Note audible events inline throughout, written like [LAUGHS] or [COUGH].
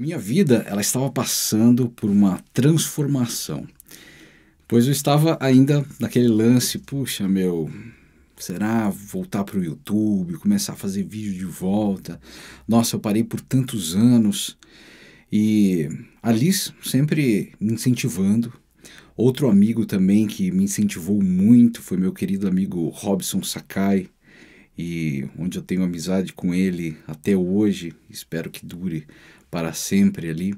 minha vida ela estava passando por uma transformação, pois eu estava ainda naquele lance, puxa meu, será voltar para o YouTube, começar a fazer vídeo de volta? Nossa, eu parei por tantos anos e a Liz sempre me incentivando. Outro amigo também que me incentivou muito foi meu querido amigo Robson Sakai e onde eu tenho amizade com ele até hoje, espero que dure para sempre ali.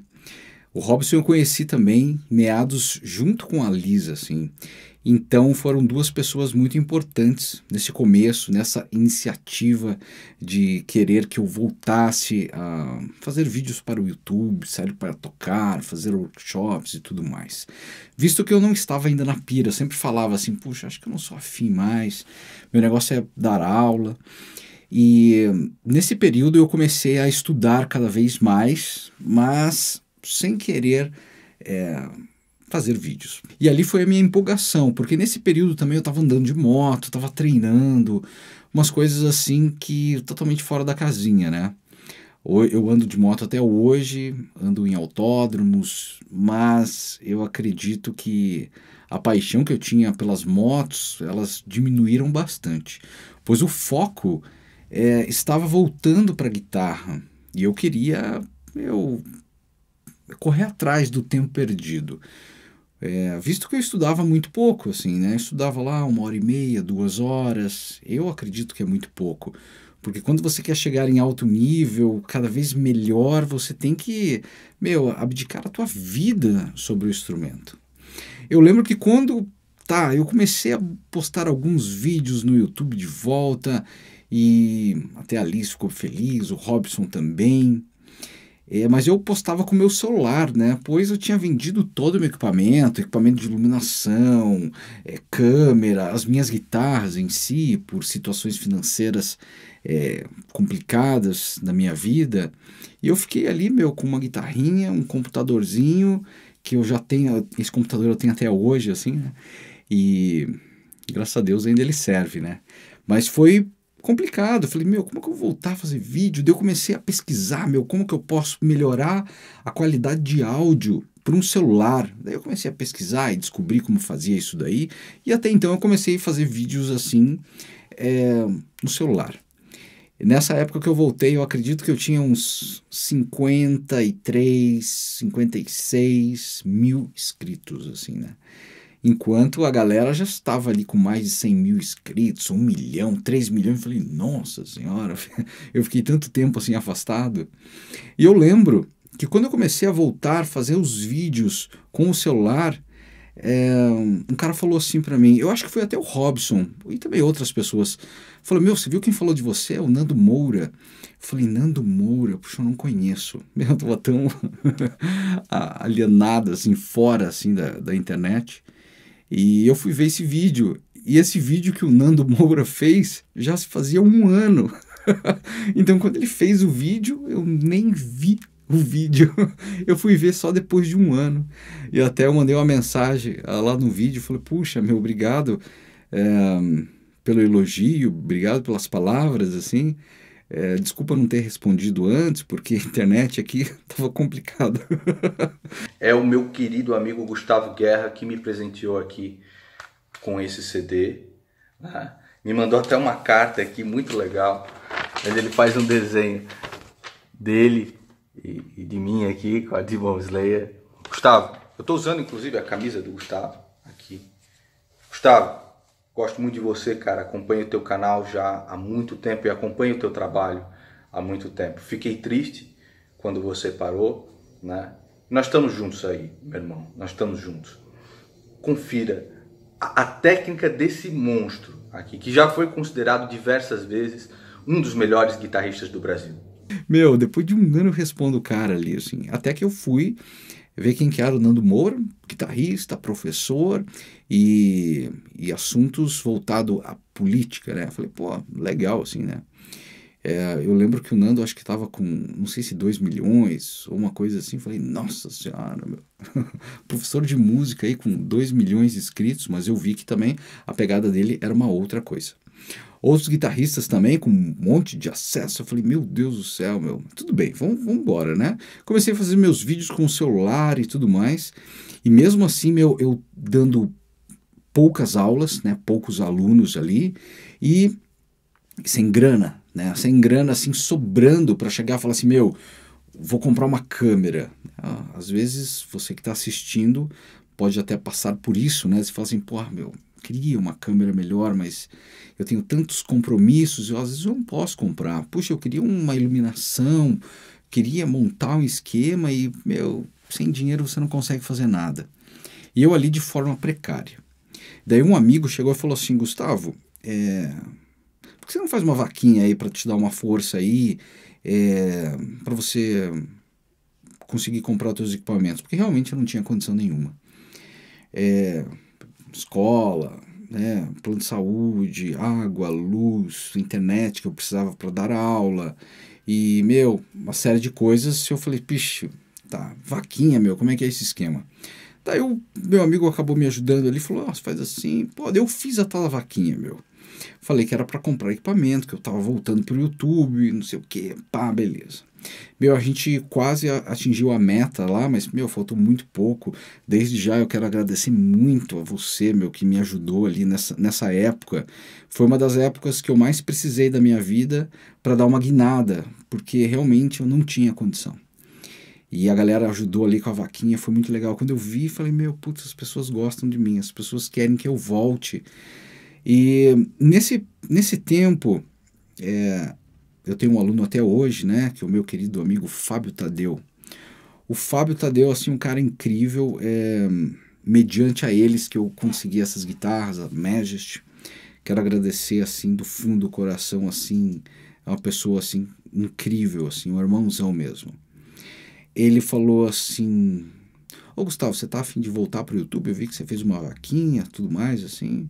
O Robson eu conheci também meados junto com a Lisa, assim. Então foram duas pessoas muito importantes nesse começo, nessa iniciativa de querer que eu voltasse a fazer vídeos para o YouTube, sair para tocar, fazer workshops e tudo mais. Visto que eu não estava ainda na pira, sempre falava assim, puxa, acho que eu não sou afim mais, meu negócio é dar aula. E nesse período eu comecei a estudar cada vez mais, mas sem querer é, fazer vídeos. E ali foi a minha empolgação, porque nesse período também eu estava andando de moto, estava treinando, umas coisas assim que totalmente fora da casinha, né? Eu ando de moto até hoje, ando em autódromos, mas eu acredito que a paixão que eu tinha pelas motos, elas diminuíram bastante, pois o foco é, estava voltando para a guitarra e eu queria eu correr atrás do tempo perdido. É, visto que eu estudava muito pouco, assim, né? Eu estudava lá uma hora e meia, duas horas. Eu acredito que é muito pouco. Porque quando você quer chegar em alto nível, cada vez melhor, você tem que, meu, abdicar a tua vida sobre o instrumento. Eu lembro que quando, tá, eu comecei a postar alguns vídeos no YouTube de volta, e até a Alice ficou feliz, o Robson também. É, mas eu postava com o meu celular, né? Pois eu tinha vendido todo o meu equipamento, equipamento de iluminação, é, câmera, as minhas guitarras em si, por situações financeiras é, complicadas da minha vida. E eu fiquei ali, meu, com uma guitarrinha, um computadorzinho, que eu já tenho, esse computador eu tenho até hoje, assim, né? E graças a Deus ainda ele serve, né? Mas foi complicado. Eu falei, meu, como é que eu vou voltar a fazer vídeo? Daí eu comecei a pesquisar, meu, como que eu posso melhorar a qualidade de áudio para um celular. Daí eu comecei a pesquisar e descobri como fazia isso daí. E até então eu comecei a fazer vídeos assim é, no celular. nessa época que eu voltei, eu acredito que eu tinha uns 53, 56 mil inscritos, assim, né? Enquanto a galera já estava ali com mais de 100 mil inscritos, 1 milhão, 3 milhões. Eu falei, nossa senhora, [LAUGHS] eu fiquei tanto tempo assim afastado. E eu lembro que quando eu comecei a voltar, a fazer os vídeos com o celular, é, um cara falou assim para mim, eu acho que foi até o Robson e também outras pessoas. Falou: Meu, você viu quem falou de você? É o Nando Moura. Eu falei: Nando Moura, puxa, eu não conheço. Meu, [LAUGHS] eu tava tão [LAUGHS] alienado, assim, fora assim da, da internet. E eu fui ver esse vídeo. E esse vídeo que o Nando [LAUGHS] Moura fez já se fazia um ano. [LAUGHS] então, quando ele fez o vídeo, eu nem vi o vídeo. [LAUGHS] eu fui ver só depois de um ano. E até eu mandei uma mensagem ah, lá no vídeo. Falei, puxa, meu, obrigado é, pelo elogio, obrigado pelas palavras, assim. É, desculpa não ter respondido antes, porque a internet aqui estava [LAUGHS] complicada. é o meu querido amigo Gustavo Guerra que me presenteou aqui com esse CD. Né? Me mandou até uma carta aqui muito legal, ele faz um desenho dele e, e de mim aqui com a Demon Slayer. Gustavo, eu estou usando inclusive a camisa do Gustavo aqui. Gustavo, Gosto muito de você, cara. Acompanho o teu canal já há muito tempo e acompanho o teu trabalho há muito tempo. Fiquei triste quando você parou, né? Nós estamos juntos aí, meu irmão. Nós estamos juntos. Confira a, a técnica desse monstro aqui, que já foi considerado diversas vezes um dos melhores guitarristas do Brasil. Meu, depois de um ano eu respondo o cara ali, assim. Até que eu fui ver quem que era é o Nando Moura, guitarrista, professor e, e assuntos voltados à política, né? Falei, pô, legal, assim, né? É, eu lembro que o Nando acho que estava com, não sei se 2 milhões ou uma coisa assim. Falei, nossa senhora, meu. [LAUGHS] professor de música aí com 2 milhões de inscritos, mas eu vi que também a pegada dele era uma outra coisa. Outros guitarristas também, com um monte de acesso. Eu falei, meu Deus do céu, meu. Tudo bem, vamos, embora, né? Comecei a fazer meus vídeos com o celular e tudo mais. E mesmo assim, meu, eu dando poucas aulas, né? Poucos alunos ali. E sem grana, né? Sem grana, assim, sobrando para chegar e falar assim, meu, vou comprar uma câmera. Ah, às vezes, você que está assistindo pode até passar por isso, né? Você fala assim, porra, meu, queria uma câmera melhor, mas eu tenho tantos compromissos, eu às vezes eu não posso comprar. Puxa, eu queria uma iluminação, queria montar um esquema e, meu, sem dinheiro você não consegue fazer nada. E eu ali de forma precária. Daí um amigo chegou e falou assim, Gustavo, é... por que você não faz uma vaquinha aí para te dar uma força aí, é... para você conseguir comprar os teus equipamentos? Porque realmente eu não tinha condição nenhuma é, escola, né, plano de saúde, água, luz, internet que eu precisava para dar aula e, meu, uma série de coisas. Eu falei, pixe, tá, vaquinha, meu, como é que é esse esquema? Daí o meu amigo acabou me ajudando ali, falou, oh, faz assim, pô, eu fiz a tal vaquinha, meu. Falei que era para comprar equipamento, que eu tava voltando pro YouTube, não sei o que, pá, beleza. Meu, a gente quase atingiu a meta lá, mas, meu, faltou muito pouco. Desde já eu quero agradecer muito a você, meu, que me ajudou ali nessa, nessa época. Foi uma das épocas que eu mais precisei da minha vida para dar uma guinada, porque realmente eu não tinha condição. E a galera ajudou ali com a vaquinha, foi muito legal. Quando eu vi, falei, meu, putz, as pessoas gostam de mim, as pessoas querem que eu volte. E nesse, nesse tempo, é, eu tenho um aluno até hoje, né, que é o meu querido amigo Fábio Tadeu. O Fábio Tadeu, assim, um cara incrível, é, mediante a eles que eu consegui essas guitarras, a Majesty. Quero agradecer, assim, do fundo do coração, assim, é uma pessoa, assim, incrível, assim, um irmãozão mesmo. Ele falou assim, ô Gustavo, você tá afim de voltar pro YouTube? Eu vi que você fez uma vaquinha, tudo mais, assim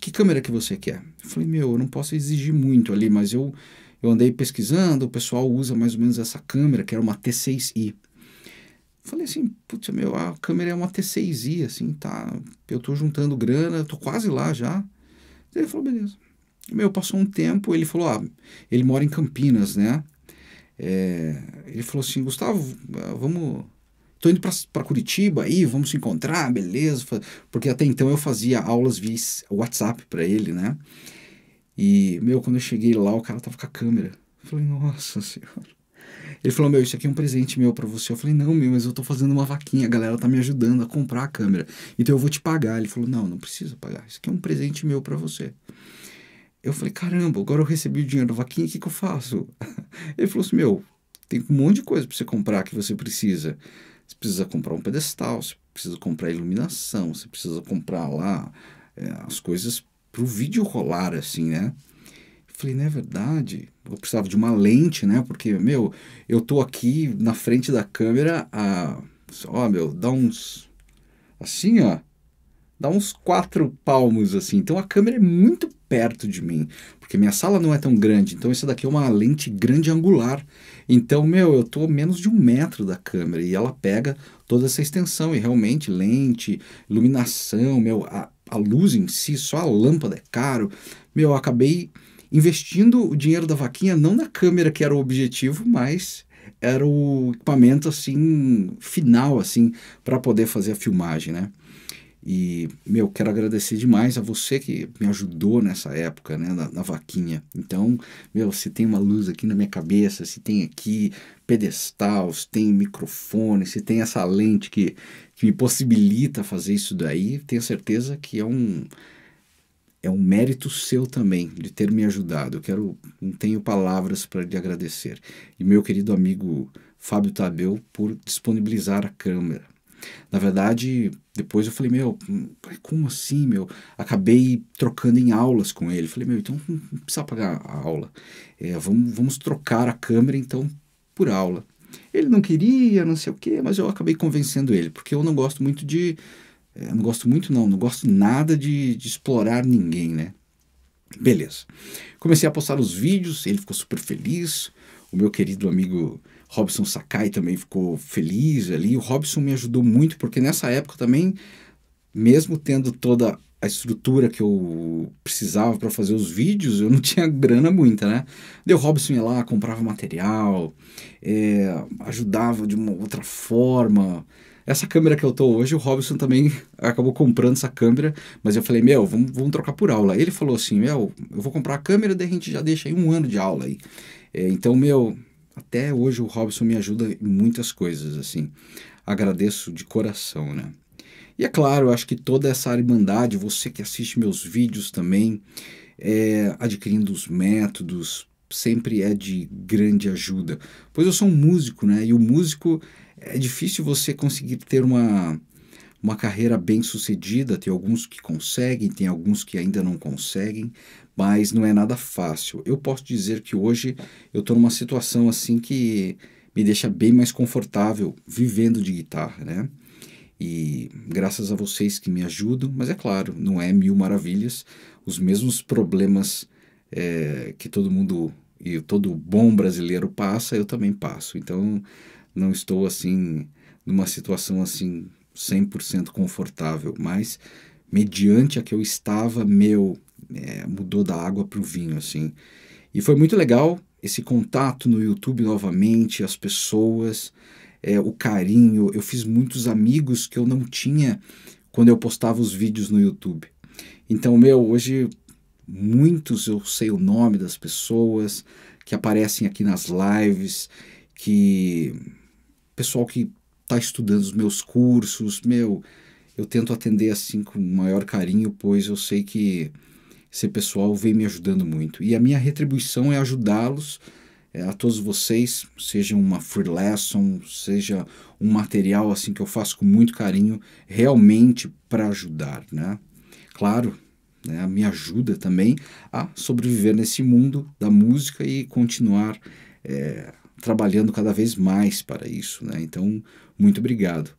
que câmera que você quer? Eu falei, meu, eu não posso exigir muito ali, mas eu eu andei pesquisando, o pessoal usa mais ou menos essa câmera, que era uma T6i. Falei assim, putz, meu, a câmera é uma T6i, assim, tá? Eu tô juntando grana, tô quase lá já. Ele falou, beleza. Meu, passou um tempo, ele falou, ah, ele mora em Campinas, né? É, ele falou assim, Gustavo, vamos... Tô indo para Curitiba aí, vamos se encontrar, beleza? Porque até então eu fazia aulas via WhatsApp para ele, né? E, meu, quando eu cheguei lá, o cara tava com a câmera. Eu falei, nossa senhora. Ele falou, meu, isso aqui é um presente meu para você. Eu falei, não, meu, mas eu tô fazendo uma vaquinha, a galera tá me ajudando a comprar a câmera. Então eu vou te pagar. Ele falou, não, não precisa pagar. Isso aqui é um presente meu para você. Eu falei, caramba, agora eu recebi o dinheiro da vaquinha, o que, que eu faço? [LAUGHS] Ele falou assim, meu, tem um monte de coisa para você comprar que você precisa. Você precisa comprar um pedestal, você precisa comprar iluminação, você precisa comprar lá é, as coisas para o vídeo rolar assim, né? Falei, não é verdade? Eu precisava de uma lente, né? Porque, meu, eu tô aqui na frente da câmera a. Ó, meu, dá uns. Assim, ó. Dá uns quatro palmos, assim. Então a câmera é muito perto de mim. Porque minha sala não é tão grande. Então essa daqui é uma lente grande angular. Então, meu, eu tô menos de um metro da câmera. E ela pega toda essa extensão. E realmente, lente, iluminação, meu. A, a luz em si, só a lâmpada é caro. Meu, eu acabei investindo o dinheiro da vaquinha não na câmera que era o objetivo, mas era o equipamento assim final assim para poder fazer a filmagem, né? E, meu, quero agradecer demais a você que me ajudou nessa época, né, na, na, vaquinha. Então, meu, se tem uma luz aqui na minha cabeça, se tem aqui pedestal, se tem microfone, se tem essa lente que, que me possibilita fazer isso daí, tenho certeza que é um, é um mérito seu também de ter me ajudado. Eu quero, não tenho palavras para lhe agradecer. E meu querido amigo Fábio Tabeu por disponibilizar a câmera. Na verdade, depois eu falei, meu, como assim, meu? Acabei trocando em aulas com ele. Falei, meu, então não precisa pagar a aula. É, vamos, vamos trocar a câmera, então, por aula. Ele não queria, não sei o quê, mas eu acabei convencendo ele, porque eu não gosto muito de. É, não gosto muito, não, não gosto nada de, de explorar ninguém, né? Beleza. Comecei a postar os vídeos, ele ficou super feliz. O meu querido amigo Robson Sakai também ficou feliz ali. O Robson me ajudou muito, porque nessa época também, mesmo tendo toda a estrutura que eu precisava para fazer os vídeos, eu não [LAUGHS] tinha grana muita, né? Deu o Robson ia lá, comprava material, é, ajudava de uma outra forma. Essa câmera que eu tô hoje, o Robson também [LAUGHS] acabou comprando essa câmera, mas eu falei, meu, vamos, vamos trocar por aula. Ele falou assim, meu, eu vou comprar a câmera, daí a gente já deixa aí um ano de aula aí. É, então, meu, até hoje o Robson me ajuda em muitas coisas, assim. Agradeço de coração, né? E é claro, acho que toda essa irmandade, você que assiste meus vídeos também, é, adquirindo os métodos, sempre é de grande ajuda. Pois eu sou um músico, né? E o músico é difícil você conseguir ter uma, uma carreira bem sucedida. Tem alguns que conseguem, tem alguns que ainda não conseguem, mas não é nada fácil. Eu posso dizer que hoje eu estou numa situação assim que me deixa bem mais confortável vivendo de guitarra, né? E graças a vocês que me ajudam, mas é claro, não é mil maravilhas, os mesmos problemas é, que todo mundo e todo bom brasileiro passa, eu também passo. Então não estou assim numa situação assim 100% confortável, mas mediante a que eu estava, meu é, mudou da água para o vinho, assim. E foi muito legal esse contato no YouTube novamente, as pessoas, é, o carinho. Eu fiz muitos amigos que eu não tinha quando eu postava os vídeos no YouTube. Então, meu, hoje muitos eu sei o nome das pessoas que aparecem aqui nas lives, que pessoal que está estudando os meus cursos, meu, eu tento atender assim com o maior carinho, pois eu sei que esse pessoal vem me ajudando muito. E a minha retribuição é ajudá-los, é, a todos vocês, seja uma free lesson, seja um material assim que eu faço com muito carinho, realmente para ajudar, né? Claro, né, me ajuda também a sobreviver nesse mundo da música e continuar é, trabalhando cada vez mais para isso, né? Então, muito obrigado.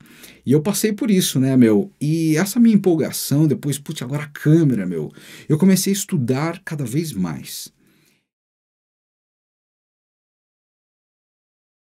E eu passei por isso, né, meu? E essa minha empolgação, depois, putz, agora a câmera, meu. Eu comecei a estudar cada vez mais.